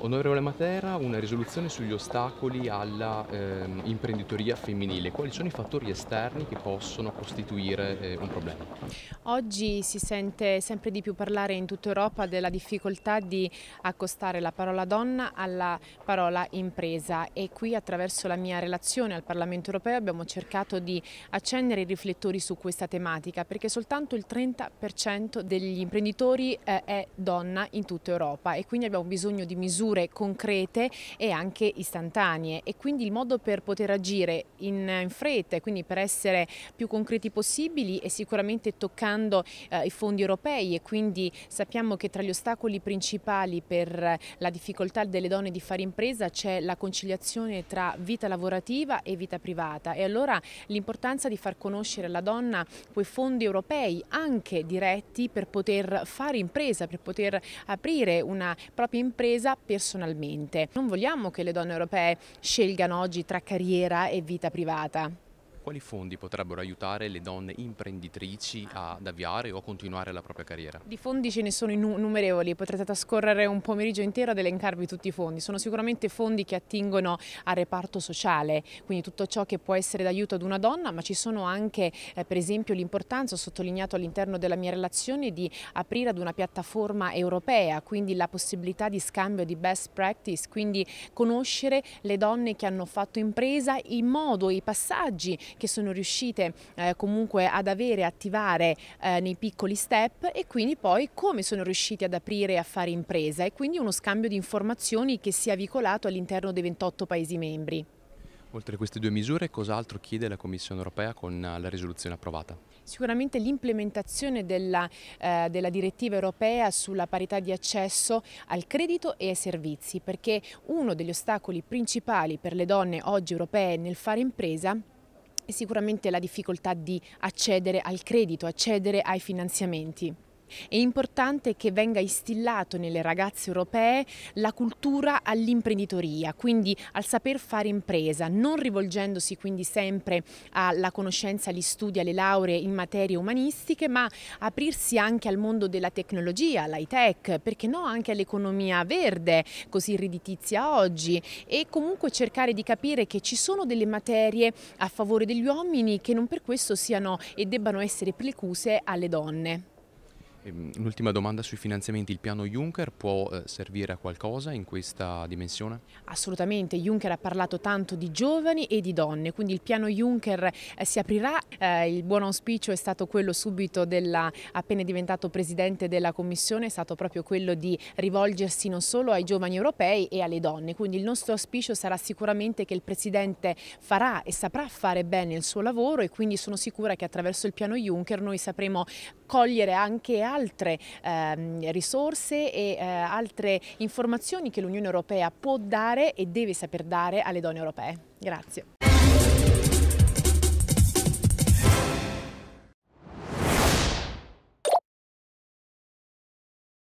Onorevole Matera, una risoluzione sugli ostacoli all'imprenditoria ehm, eh, femminile. Quali sono i fattori esterni che possono costituire eh, un problema? Oggi si sente sempre di più parlare in tutta Europa della difficoltà di accostare la parola donna alla parola impresa e qui attraverso la mia relazione al Parlamento europeo abbiamo cercato di accendere i riflettori su questa tematica perché soltanto il 30% degli imprenditori eh, è donna in tutta Europa e quindi abbiamo bisogno di misure misure concrete e anche istantanee e quindi il modo per poter agire in, in fretta e quindi per essere più concreti possibili è sicuramente toccando eh, i fondi europei e quindi sappiamo che tra gli ostacoli principali per eh, la difficoltà delle donne di fare impresa c'è la conciliazione tra vita lavorativa e vita privata e allora l'importanza di far conoscere alla donna quei fondi europei anche diretti per poter fare impresa, per poter aprire una propria impresa per personalmente. Non vogliamo che le donne europee scelgano oggi tra carriera e vita privata. Quali fondi potrebbero aiutare le donne imprenditrici ad avviare o a continuare la propria carriera? Di fondi ce ne sono innumerevoli, potrete trascorrere un pomeriggio intero ad elencarvi tutti i fondi. Sono sicuramente fondi che attingono al reparto sociale, quindi tutto ciò che può essere d'aiuto ad una donna, ma ci sono anche eh, per esempio l'importanza, ho sottolineato all'interno della mia relazione, di aprire ad una piattaforma europea, quindi la possibilità di scambio di best practice, quindi conoscere le donne che hanno fatto impresa, i modo, i passaggi che sono riuscite eh, comunque ad avere, attivare eh, nei piccoli step e quindi poi come sono riusciti ad aprire e a fare impresa e quindi uno scambio di informazioni che sia vicolato all'interno dei 28 Paesi membri. Oltre a queste due misure, cos'altro chiede la Commissione europea con la risoluzione approvata? Sicuramente l'implementazione della, eh, della, direttiva europea sulla parità di accesso al credito e ai servizi, perché uno degli ostacoli principali per le donne oggi europee nel fare impresa sicuramente la difficoltà di accedere al credito, accedere ai finanziamenti. È importante che venga instillato nelle ragazze europee la cultura all'imprenditoria, quindi al saper fare impresa, non rivolgendosi quindi sempre alla conoscenza, agli studi, alle lauree in materie umanistiche, ma aprirsi anche al mondo della tecnologia, all'high tech, perché no anche all'economia verde, così riditizia oggi, e comunque cercare di capire che ci sono delle materie a favore degli uomini che non per questo siano e debbano essere precluse alle donne. Ehm, l'ultima domanda sui finanziamenti, il piano Juncker può eh, servire a qualcosa in questa dimensione? Assolutamente, Juncker ha parlato tanto di giovani e di donne, quindi il piano Juncker eh, si aprirà, eh, il buon auspicio è stato quello subito della, appena diventato presidente della Commissione, è stato proprio quello di rivolgersi non solo ai giovani europei e alle donne, quindi il nostro auspicio sarà sicuramente che il presidente farà e saprà fare bene il suo lavoro e quindi sono sicura che attraverso il piano Juncker noi sapremo cogliere anche altri altre eh, risorse e eh, altre informazioni che l'Unione Europea può dare e deve saper dare alle donne europee. Grazie.